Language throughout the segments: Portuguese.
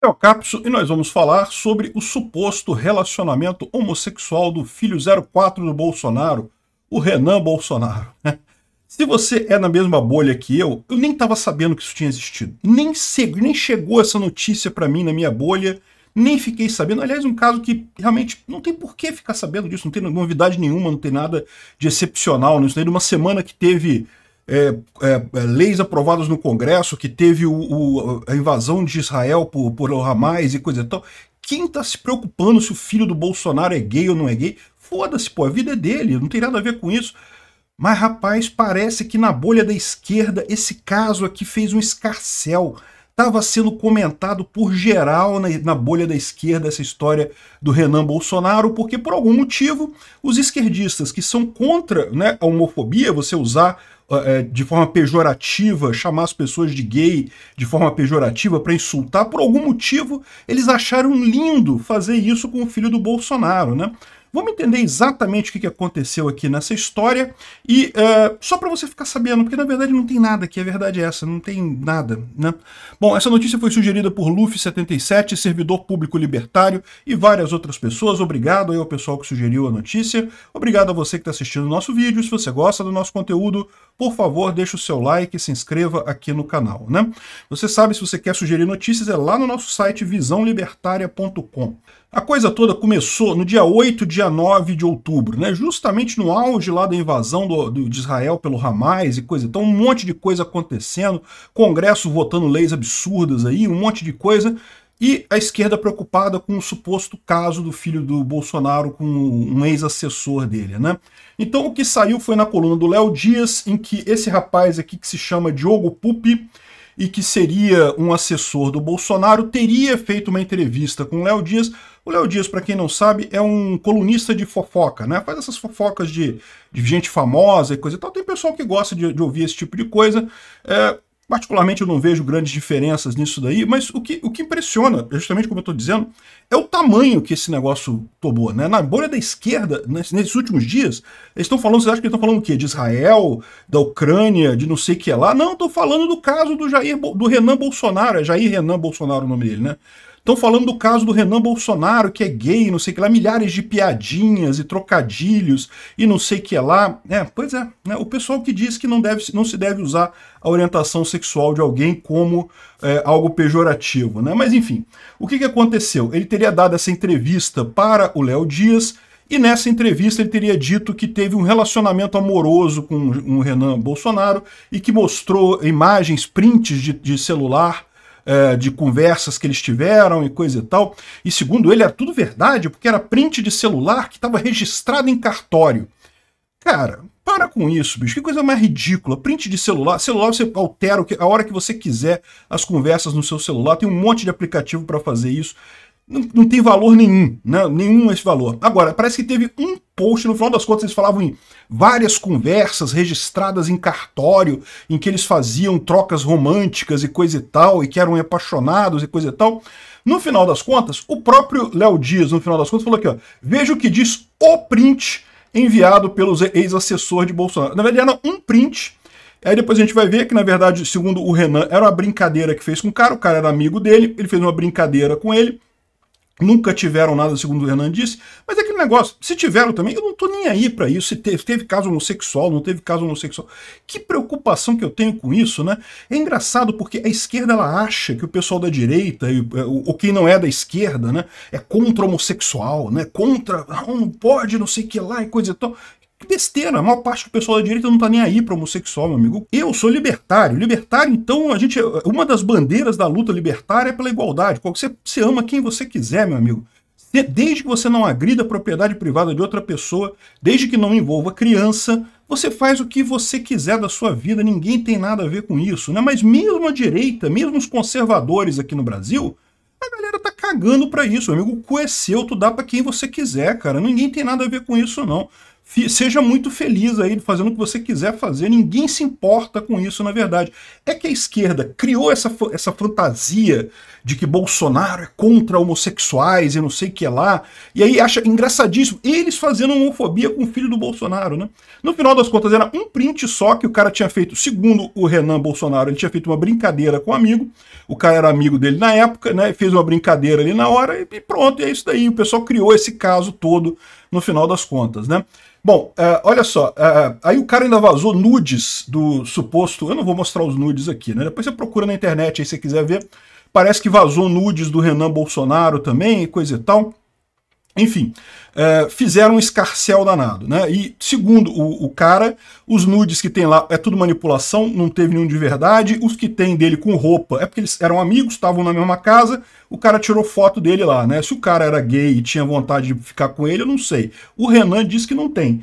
É o Capso e nós vamos falar sobre o suposto relacionamento homossexual do filho 04 do Bolsonaro, o Renan Bolsonaro. Se você é na mesma bolha que eu, eu nem estava sabendo que isso tinha existido. Nem, nem chegou essa notícia para mim na minha bolha, nem fiquei sabendo. Aliás, um caso que realmente não tem por que ficar sabendo disso, não tem novidade nenhuma, não tem nada de excepcional nisso. Né? De uma semana que teve é, é, é, leis aprovadas no Congresso, que teve o, o, a invasão de Israel por, por Hamas e coisa e tal. Quem está se preocupando se o filho do Bolsonaro é gay ou não é gay? Foda-se, pô, a vida é dele, não tem nada a ver com isso. Mas, rapaz, parece que na bolha da esquerda esse caso aqui fez um escarcel. Estava sendo comentado por geral na, na bolha da esquerda essa história do Renan Bolsonaro, porque por algum motivo os esquerdistas que são contra né, a homofobia, você usar é, de forma pejorativa, chamar as pessoas de gay de forma pejorativa para insultar, por algum motivo eles acharam lindo fazer isso com o filho do Bolsonaro, né? Vamos entender exatamente o que aconteceu aqui nessa história e uh, só para você ficar sabendo, porque na verdade não tem nada aqui, a verdade é essa, não tem nada, né? Bom, essa notícia foi sugerida por Luffy77, servidor público libertário e várias outras pessoas. Obrigado aí ao pessoal que sugeriu a notícia. Obrigado a você que está assistindo o nosso vídeo. Se você gosta do nosso conteúdo, por favor, deixe o seu like e se inscreva aqui no canal, né? Você sabe, se você quer sugerir notícias, é lá no nosso site visãolibertaria.com. A coisa toda começou no dia 8, dia 9 de outubro, né? justamente no auge lá da invasão do, do, de Israel pelo Hamas e coisa. Então, um monte de coisa acontecendo, Congresso votando leis absurdas aí, um monte de coisa. E a esquerda preocupada com o suposto caso do filho do Bolsonaro com um ex-assessor dele, né? Então o que saiu foi na coluna do Léo Dias, em que esse rapaz aqui que se chama Diogo Pupi, e que seria um assessor do Bolsonaro, teria feito uma entrevista com o Léo Dias. O Léo Dias, para quem não sabe, é um colunista de fofoca, né? Faz essas fofocas de, de gente famosa e coisa e tal. Tem pessoal que gosta de, de ouvir esse tipo de coisa. É, Particularmente eu não vejo grandes diferenças nisso daí, mas o que, o que impressiona, justamente como eu estou dizendo, é o tamanho que esse negócio tomou. Né? Na bolha da esquerda, nesses últimos dias, eles estão falando, vocês acham que eles estão falando o quê? De Israel, da Ucrânia, de não sei o que lá? Não, estou falando do caso do Jair, do Renan Bolsonaro, é Jair Renan Bolsonaro o nome dele, né? Estão falando do caso do Renan Bolsonaro, que é gay, não sei o que lá, milhares de piadinhas e trocadilhos e não sei o que lá. É, pois é, né? o pessoal que diz que não, deve, não se deve usar a orientação sexual de alguém como é, algo pejorativo. Né? Mas enfim, o que, que aconteceu? Ele teria dado essa entrevista para o Léo Dias, e nessa entrevista ele teria dito que teve um relacionamento amoroso com o Renan Bolsonaro e que mostrou imagens, prints de, de celular é, de conversas que eles tiveram e coisa e tal. E segundo ele, era tudo verdade, porque era print de celular que estava registrado em cartório. Cara, para com isso, bicho. Que coisa mais ridícula. Print de celular. Celular você altera a hora que você quiser as conversas no seu celular. Tem um monte de aplicativo para fazer isso não, não tem valor nenhum, né? nenhum esse valor. Agora, parece que teve um post, no final das contas eles falavam em várias conversas registradas em cartório, em que eles faziam trocas românticas e coisa e tal, e que eram apaixonados e coisa e tal. No final das contas, o próprio Léo Dias, no final das contas, falou aqui, ó, veja o que diz o print enviado pelos ex-assessor de Bolsonaro. Na verdade, era um print Aí depois a gente vai ver que, na verdade, segundo o Renan, era uma brincadeira que fez com o cara, o cara era amigo dele, ele fez uma brincadeira com ele, Nunca tiveram nada, segundo o Hernan disse, mas é aquele negócio, se tiveram também, eu não estou nem aí para isso, se teve, teve, caso homossexual, não teve caso homossexual. Que preocupação que eu tenho com isso, né? É engraçado porque a esquerda ela acha que o pessoal da direita, é, ou quem não é da esquerda, né, é contra homossexual, né? Contra, ah, não pode, não sei o que lá e coisa e tal besteira. A maior parte do pessoal da direita não tá nem aí para homossexual, meu amigo. Eu sou libertário. Libertário, então, a gente. Uma das bandeiras da luta libertária é pela igualdade. Você, você ama quem você quiser, meu amigo. Desde que você não agrida a propriedade privada de outra pessoa, desde que não envolva criança, você faz o que você quiser da sua vida, ninguém tem nada a ver com isso, né? Mas mesmo a direita, mesmo os conservadores aqui no Brasil, a galera tá cagando pra isso, meu amigo. O cu é seu, tu dá pra quem você quiser, cara. Ninguém tem nada a ver com isso, não seja muito feliz aí fazendo o que você quiser fazer, ninguém se importa com isso, na verdade. É que a esquerda criou essa, essa fantasia de que Bolsonaro é contra homossexuais e não sei o que lá, e aí acha engraçadíssimo eles fazendo homofobia com o filho do Bolsonaro, né? No final das contas, era um print só que o cara tinha feito, segundo o Renan Bolsonaro, ele tinha feito uma brincadeira com um amigo, o cara era amigo dele na época, né? Fez uma brincadeira ali na hora e pronto, e é isso daí. O pessoal criou esse caso todo no final das contas, né? Bom, é, olha só, é, aí o cara ainda vazou nudes do suposto, eu não vou mostrar os nudes aqui, né? Depois você procura na internet aí se quiser ver. Parece que vazou nudes do Renan Bolsonaro também, coisa e tal. Enfim, é, fizeram um escarcel danado, né? E segundo o, o, cara, os nudes que tem lá é tudo manipulação, não teve nenhum de verdade. Os que tem dele com roupa é porque eles eram amigos, estavam na mesma casa. O cara tirou foto dele lá, né? Se o cara era gay e tinha vontade de ficar com ele, eu não sei. O Renan disse que não tem.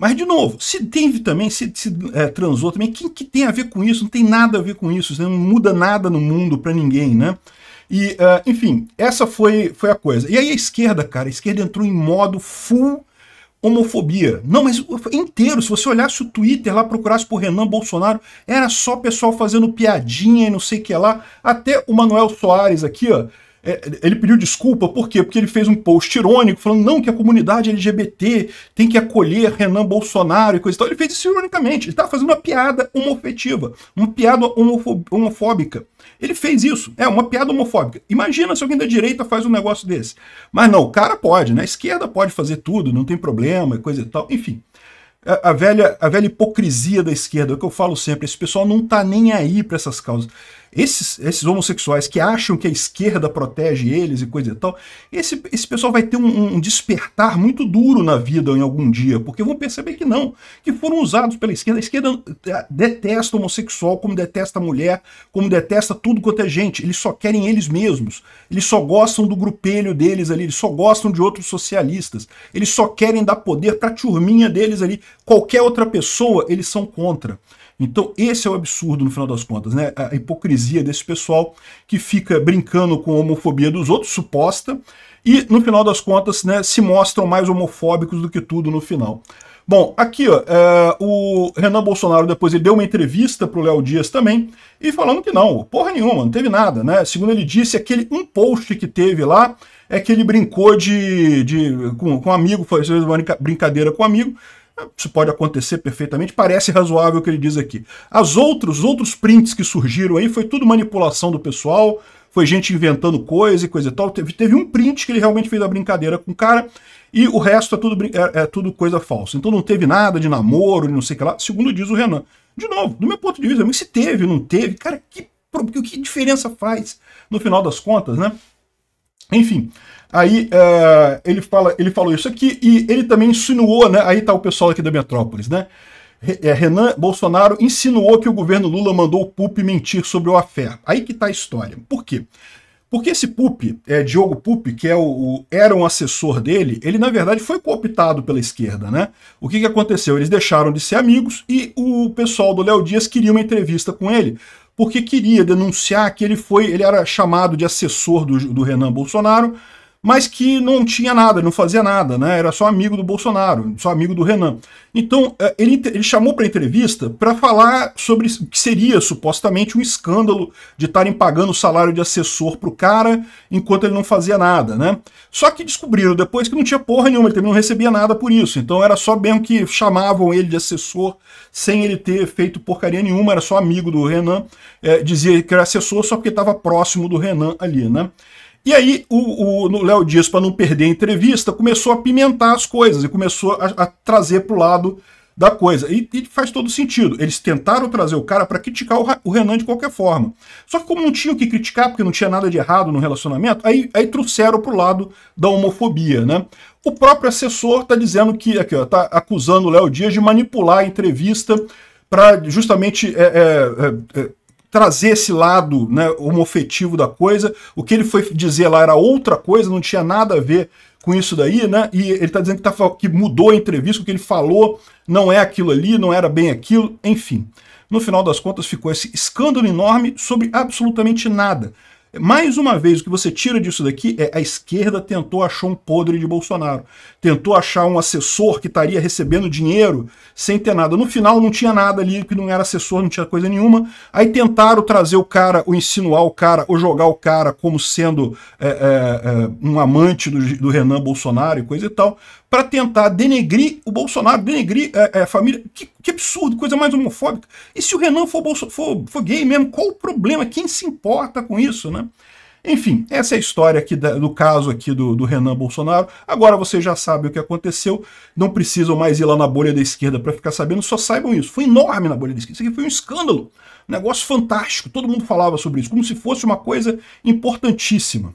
Mas, de novo, se teve também, se, se é, transou também, quem que tem a ver com isso? Não tem nada a ver com isso, não muda nada no mundo para ninguém, né? E, uh, enfim, essa foi, foi a coisa. E aí a esquerda, cara, a esquerda entrou em modo full homofobia. Não, mas inteiro, se você olhasse o Twitter lá, procurasse por Renan Bolsonaro, era só pessoal fazendo piadinha e não sei o que lá. Até o Manuel Soares aqui, ó, é, ele pediu desculpa, por quê? Porque ele fez um post irônico falando não que a comunidade LGBT tem que acolher Renan Bolsonaro e coisa e tal. Ele fez isso ironicamente. Ele estava tá fazendo uma piada homofetiva, uma piada homofóbica. Ele fez isso. É, uma piada homofóbica. Imagina se alguém da direita faz um negócio desse. Mas não, o cara pode, né? A esquerda pode fazer tudo, não tem problema e coisa e tal. Enfim a velha, a velha hipocrisia da esquerda, é o que eu falo sempre, esse pessoal não está nem aí para essas causas. Esses, esses homossexuais que acham que a esquerda protege eles e coisa e tal, esse, esse pessoal vai ter um, um despertar muito duro na vida em algum dia, porque vão perceber que não, que foram usados pela esquerda. A esquerda eh, detesta homossexual, como detesta a mulher, como detesta tudo quanto é gente. Eles só querem eles mesmos. Eles só gostam do grupelho deles ali, eles só gostam de outros socialistas. Eles só querem dar poder para a turminha deles ali. Qualquer outra pessoa, eles são contra. Então, esse é o absurdo no final das contas, né? A hipocrisia desse pessoal que fica brincando com a homofobia dos outros, suposta, e no final das contas, né, se mostram mais homofóbicos do que tudo no final. Bom, aqui ó, é, o Renan Bolsonaro depois ele deu uma entrevista pro Léo Dias também, e falando que não, porra nenhuma, não teve nada, né? Segundo ele disse, aquele um post que teve lá é que ele brincou de, de com, com um amigo, fez uma brincadeira com um amigo, isso pode acontecer perfeitamente, parece razoável o que ele diz aqui. As outros, outros prints que surgiram aí foi tudo manipulação do pessoal, foi gente inventando coisa e coisa e tal. Teve, teve um print que ele realmente fez a brincadeira com o cara e o resto é tudo, é, é tudo coisa falsa. Então não teve nada de namoro, não sei o que lá, segundo diz o Renan. De novo, do meu ponto de vista, se teve, não teve, cara, que, que diferença faz no final das contas, né? Enfim, aí uh, ele, fala, ele falou isso aqui e ele também insinuou, né? Aí tá o pessoal aqui da Metrópolis, né? Eh, Renan Bolsonaro insinuou que o governo Lula mandou o PUP mentir sobre o afé. Aí que tá a história. Por quê? Porque esse PUP, é, Diogo PUP, que é o, o, era um assessor dele, ele na verdade foi cooptado pela esquerda, né? O que, que aconteceu? Eles deixaram de ser amigos e o pessoal do Léo Dias queria uma entrevista com ele porque queria denunciar que ele foi, ele era chamado de assessor do, do Renan Bolsonaro mas que não tinha nada, não fazia nada, né? Era só amigo do Bolsonaro, só amigo do Renan. Então, é, ele, ele chamou para entrevista para falar sobre o que seria supostamente um escândalo de estarem pagando o salário de assessor pro cara enquanto ele não fazia nada, né? Só que descobriram depois que não tinha porra nenhuma, ele também não recebia nada por isso. Então, era só mesmo que chamavam ele de assessor sem ele ter feito porcaria nenhuma, era só amigo do Renan, é, dizia que era assessor só porque estava próximo do Renan ali, né? E aí o Léo Dias, para não perder a entrevista, começou a pimentar as coisas e começou a, a trazer para o lado da coisa. E, e, faz todo sentido. Eles tentaram trazer o cara para criticar o, o, Renan de qualquer forma. Só que como não tinha o que criticar, porque não tinha nada de errado no relacionamento, aí, aí trouxeram pro lado da homofobia, né? O próprio assessor está dizendo que, aqui ó, tá acusando o Léo Dias de manipular a entrevista para justamente é, é, é, é trazer esse lado né, homofetivo da coisa. O que ele foi dizer lá era outra coisa, não tinha nada a ver com isso daí, né? E ele está dizendo que, tá, que mudou a entrevista, o que ele falou não é aquilo ali, não era bem aquilo, enfim. No final das contas, ficou esse escândalo enorme sobre absolutamente nada. Mais uma vez, o que você tira disso daqui é a esquerda tentou achar um podre de Bolsonaro. Tentou achar um assessor que estaria recebendo dinheiro sem ter nada. No final não tinha nada ali, que não era assessor, não tinha coisa nenhuma. Aí tentaram trazer o cara, ou insinuar o cara, ou jogar o cara como sendo é, é, é, um amante do, do Renan Bolsonaro e coisa e tal para tentar denegrir o Bolsonaro, denegrir é, é, a família. Que, que, absurdo, coisa mais homofóbica. E se o Renan for, bolso, for, for, gay mesmo, qual o problema? Quem se importa com isso, né? Enfim, essa é a história aqui da, do caso aqui do, do, Renan Bolsonaro. Agora você já sabe o que aconteceu, não precisam mais ir lá na bolha da esquerda para ficar sabendo, só saibam isso. Foi enorme na bolha da esquerda, isso aqui foi um escândalo, um negócio fantástico, todo mundo falava sobre isso, como se fosse uma coisa importantíssima.